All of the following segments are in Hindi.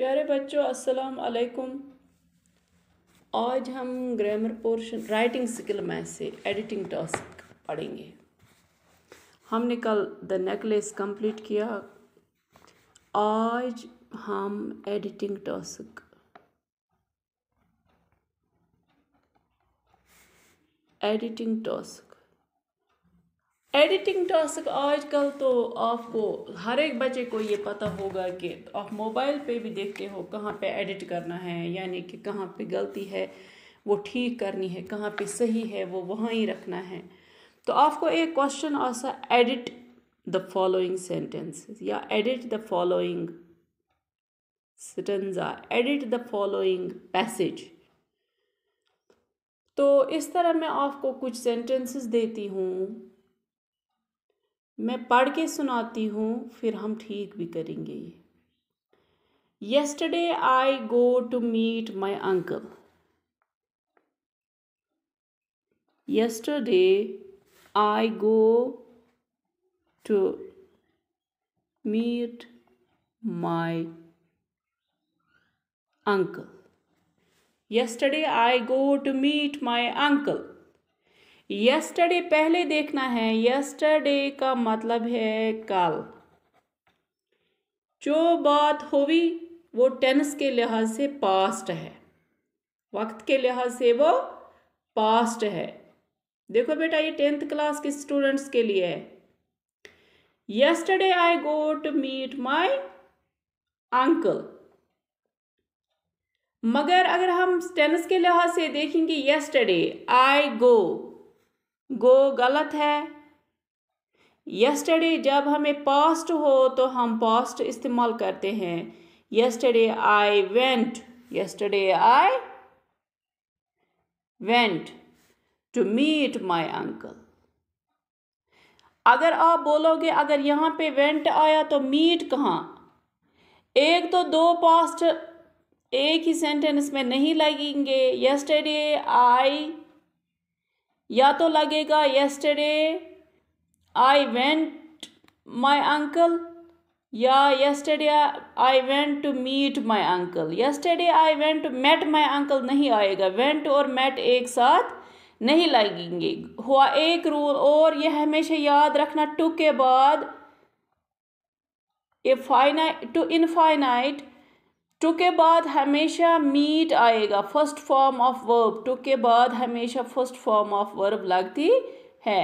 प्यारे बच्चों अस्सलाम वालेकुम आज हम ग्रामर पोर्शन राइटिंग स्किल में से एडिटिंग टास्क पढ़ेंगे हमने कल द नेकलेस कंप्लीट किया आज हम editing task editing task editing task आजकल तो आपको हर एक बच्चे को ये पता होगा कि आप मोबाइल पे भी देखते हो कहाँ पे एडिट करना है यानी कि कहाँ पे गलती है वो ठीक करनी है कहाँ पे सही है वो वहाँ ही रखना है तो आपको एक क्वेश्चन आसा एडिट द फॉलोइंग सेंटेंस या edit the following sentence edit the following passage तो इस तरह मैं आपको कुछ सेंटेंसेस देती हूँ मैं पढ़ के सुनाती हूँ फिर हम ठीक भी करेंगे yesterday I go to meet my uncle yesterday I go to meet my uncle yesterday I go to meet my uncle yesterday पहले देखना है यस्टरडे का मतलब है कल जो बात होवी वो टेंस के लिहाज से पास्ट है वक्त के लिहाज से वो पास्ट है देखो बेटा ये टेंथ क्लास के स्टूडेंट्स के लिए है yesterday I go to meet my uncle मगर अगर हम टेंस के लिहाज से देखेंगे यस्टरडे आई गो गो गलत है यस्टरडे जब हमें पास्ट हो तो हम पास्ट इस्तेमाल करते हैं yesterday I went yesterday I went to meet my uncle अगर आप बोलोगे अगर यहाँ पे वेंट आया तो मीट कहाँ एक तो दो पास्ट एक ही सेंटेंस में नहीं लगेंगे यस्टरडे आई या तो लगेगा yesterday I went my uncle या yesterday I went to meet my uncle yesterday I went to met my uncle नहीं आएगा वेंट और मेट एक साथ नहीं लगेंगे हुआ एक रूल और यह हमेशा याद रखना टू के बाद a finite to infinite to के बाद हमेशा मीट आएगा first form of verb to के बाद हमेशा फर्स्ट फॉर्म ऑफ वर्ब लगती है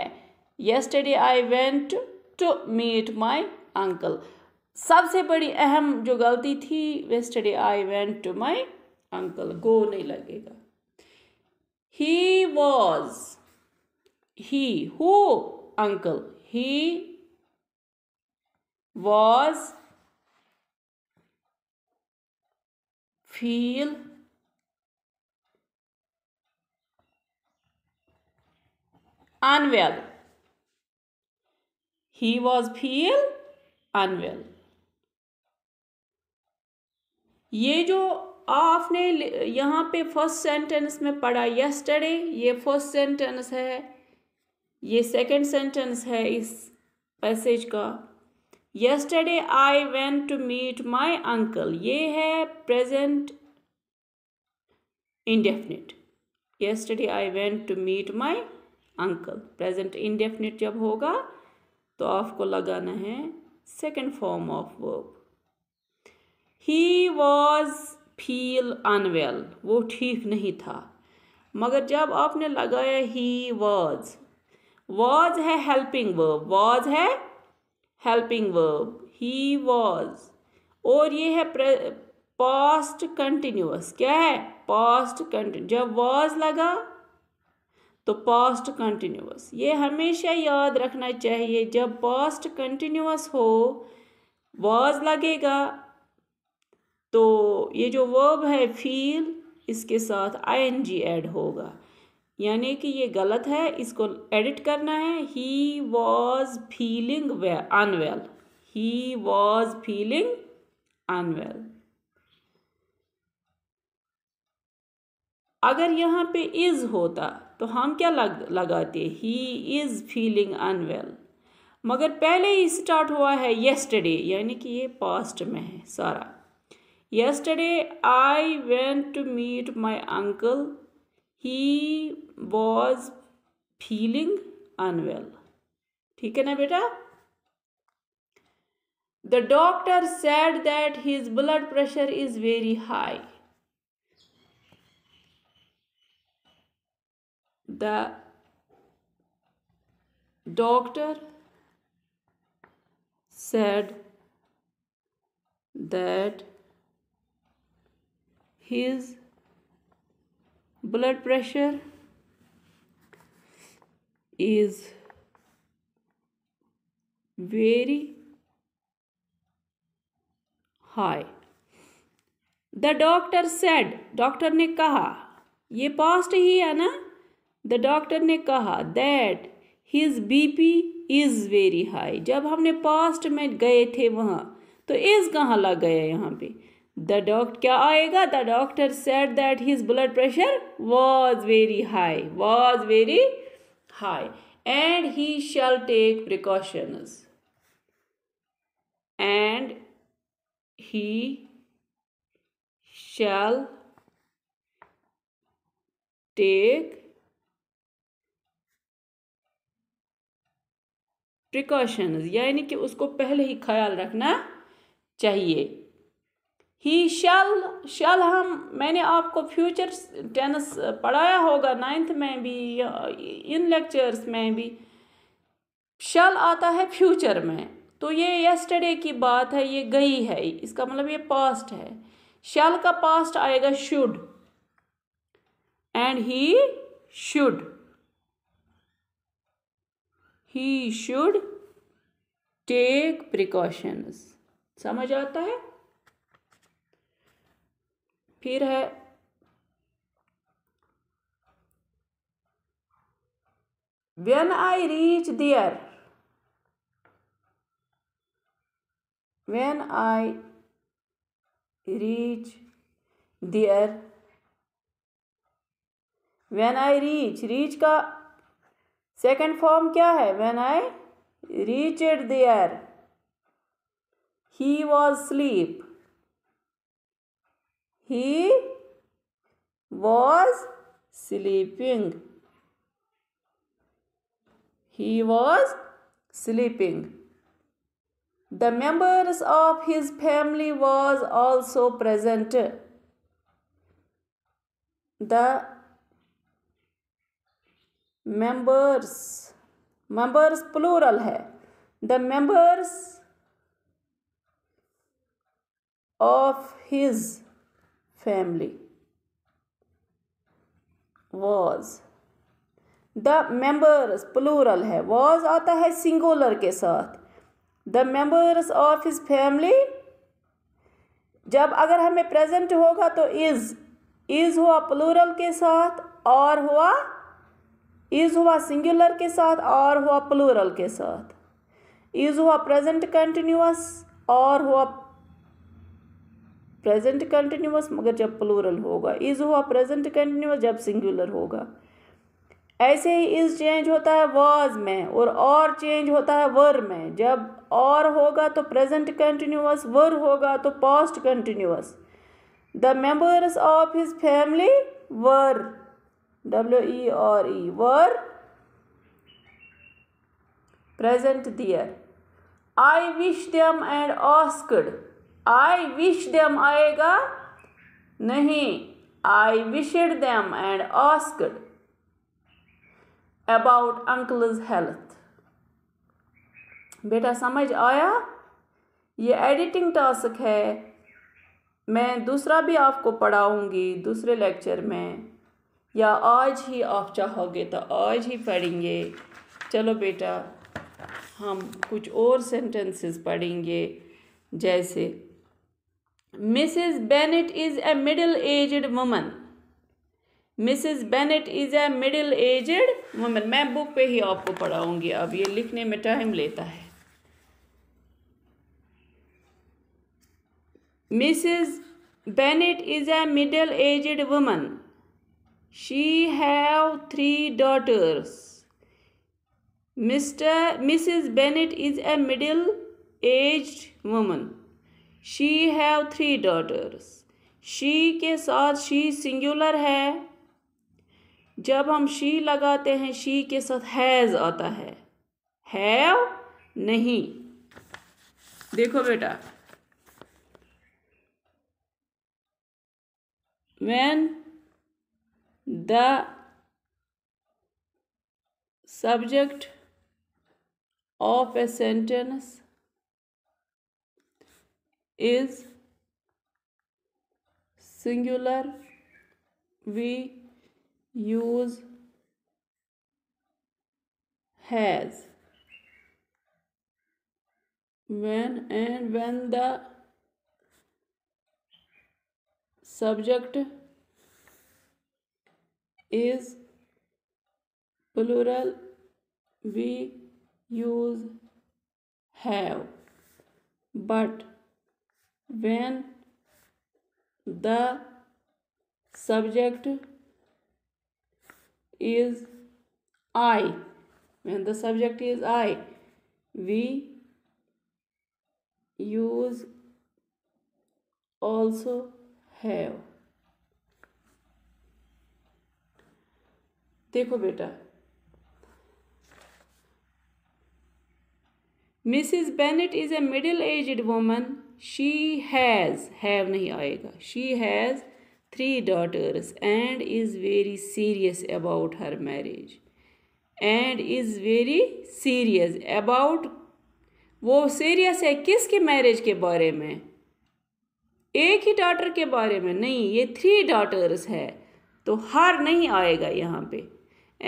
yesterday I went to meet my uncle सबसे बड़ी अहम जो गलती थी yesterday I went to my uncle go नहीं लगेगा he was he who uncle he was feel unwell he was feel unwell ये जो आपने यहाँ पे फर्स्ट सेंटेंस में पढ़ा यस्टरडे ये फर्स्ट सेंटेंस है ये सेकंड सेंटेंस है इस पैसेज का yesterday I went to meet my uncle ये है present indefinite yesterday I went to meet my uncle present indefinite जब होगा तो आपको लगाना है second form of verb he was feel unwell वो ठीक नहीं था मगर जब आपने लगाया ही वॉज वॉज है हेल्पिंग वर्ब वॉज है हेल्पिंग वर्ब ही वॉज और ये है पास्ट कंटिन्यूस क्या है पास्ट कंटिन्यू जब वॉज लगा तो पास्ट कंटिन्यूस ये हमेशा याद रखना चाहिए जब पास्ट कंटिन्यूस हो वॉज लगेगा तो ये जो वर्ब है फील इसके साथ आई एन जी एड होगा यानी कि ये गलत है इसको एडिट करना है he was feeling unwell he was feeling unwell अगर यहाँ पे इज़ होता तो हम क्या लग लगाते ही इज़ फीलिंग अनवेल मगर पहले ही स्टार्ट हुआ है येस्टरडे यानी कि ये पास्ट में है सारा yesterday I went to meet my uncle he was feeling unwell ठीक है ना बेटा the doctor said that his blood pressure is very high the doctor said that his blood pressure is very high the doctor said doctor ne kaha ye past hi hai na the doctor ne kaha that his bp is very high jab humne past mein gaye the wahan to is kahan lag gaya yahan pe the doctor क्या आएगा the doctor said that his blood pressure was very high was very high and he shall take precautions and he shall take precautions यानी कि उसको पहले ही ख्याल रखना चाहिए ही शल शल हम मैंने आपको फ्यूचर टेंस पढ़ाया होगा नाइन्थ में भी इन लेक्चर्स में भी शल आता है फ्यूचर में तो ये यस्टरडे की बात है ये गई है इसका मतलब ये पास्ट है शल का पास्ट आएगा should and he should he should take precautions समझ आता है फिर है when I reach there when I reach there when I reach reach का सेकेंड फॉर्म क्या है when I reach it there he was sleep he was sleeping he was sleeping the members of his family was also present the members members plural है the members of his family was the members plural है वॉज आता है सिंगुलर के साथ the members of his family जब अगर हमें प्रेजेंट होगा तो इज इज हुआ प्लूरल के साथ और हुआ इज हुआ सिंगुलर के साथ और हुआ प्लूरल के साथ इज हुआ प्रेजेंट कंटिन्यूस और हुआ प्रेजेंट कंटिन्यूस मगर जब प्लूरल होगा इज हुआ प्रेजेंट कंटिन्यूस जब सिंगुलर होगा ऐसे ही इज चेंज होता है वाज में और और चेंज होता है वर में जब और होगा तो प्रेजेंट कंटिन्यूस वर होगा तो past continuous the members of his family were W E और E were present there I wish them and asked I wish them आएगा नहीं I wished them and asked about uncle's health बेटा समझ आया ये एडिटिंग टास्क है मैं दूसरा भी आपको पढ़ाऊँगी दूसरे लेक्चर में या आज ही आप चाहोगे तो आज ही पढ़ेंगे चलो बेटा हम कुछ और सेंटेंसेस पढ़ेंगे जैसे Mrs. Bennett is a middle-aged woman. Mrs. Bennett is a middle-aged woman. मैं बुक पे ही आपको पढ़ाऊंगी अब ये लिखने में टाइम लेता है Mrs. Bennett is a middle-aged woman. She have three daughters. Mr. Mrs. Bennett is a middle-aged woman. She have three daughters she के साथ शी सिंगुलर है जब हम शी लगाते हैं शी के साथ हैज़ आता है हैव नहीं देखो बेटा when the subject of a sentence is singular we use has when and when the subject is plural we use have but when the subject is I. When the subject is I, we use also have. देखो बेटा Mrs. Bennett is a middle aged woman she has have नहीं आएगा she has three daughters and is very serious about her marriage and is very serious about वो सीरियस है किसके मैरिज के बारे में एक ही डॉटर के बारे में नहीं ये थ्री डॉटर्स है तो हर नहीं आएगा यहाँ पे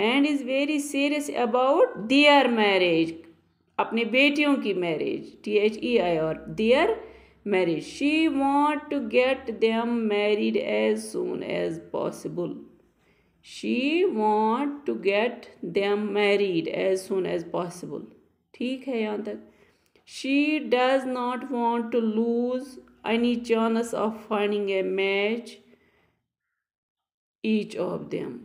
and is very serious about their marriage अपने बेटियों की marriage T H E I और their married. She want to get them married as soon as possible. She want to get them married as soon as possible. ठीक है यहाँ तक She does not want to lose any chance of finding a match each of them.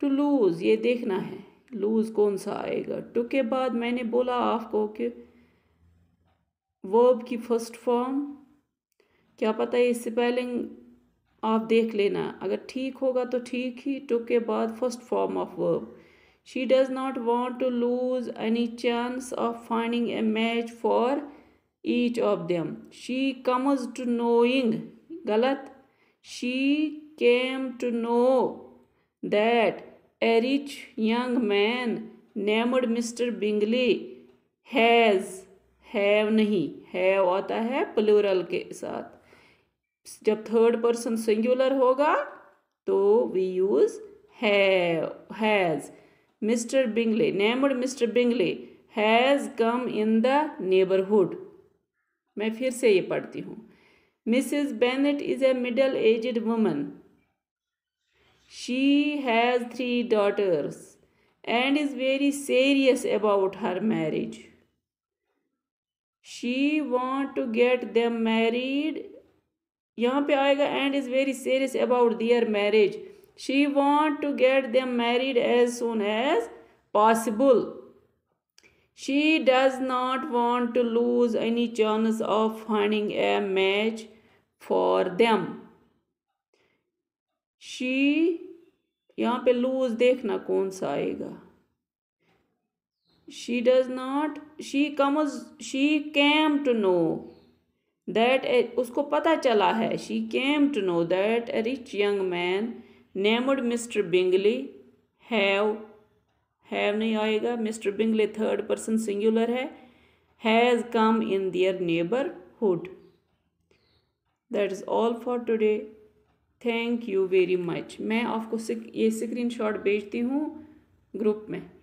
To lose ये देखना है lose कौन सा आएगा टू के बाद मैंने बोला आपको कि वर्ब की फर्स्ट फॉर्म क्या पता है स्पेलिंग आप देख लेना अगर ठीक होगा तो ठीक ही टू के बाद first form of verb she does not want to lose any chance of finding a match for each of them she comes to knowing गलत she came to know that a rich young man named mister Bingley has have नहीं हैव आता है प्लूरल के साथ जब थर्ड पर्सन सिंगुलर होगा तो we use has mister Bingley named mister Bingley has come in the neighbourhood मैं फिर से ये पढ़ती हूँ Mrs Bennet is a middle aged woman she has three daughters and is very serious about her marriage she want to get the married यहाँ पे आएगा and is very serious about their marriage she want to get the married as soon as possible she does not want to lose any chance of finding a match for them she यहाँ पे लूज देखना कौन सा आएगा she does not she comes she came to know that a, उसको पता चला है she came to know that a rich young man named Mr. Bingley have have नहीं आएगा Mr. Bingley third person singular है has come in their neighborhood that is all for today thank you very much मैं आपको ये स्क्रीन शॉट भेजती हूँ ग्रुप में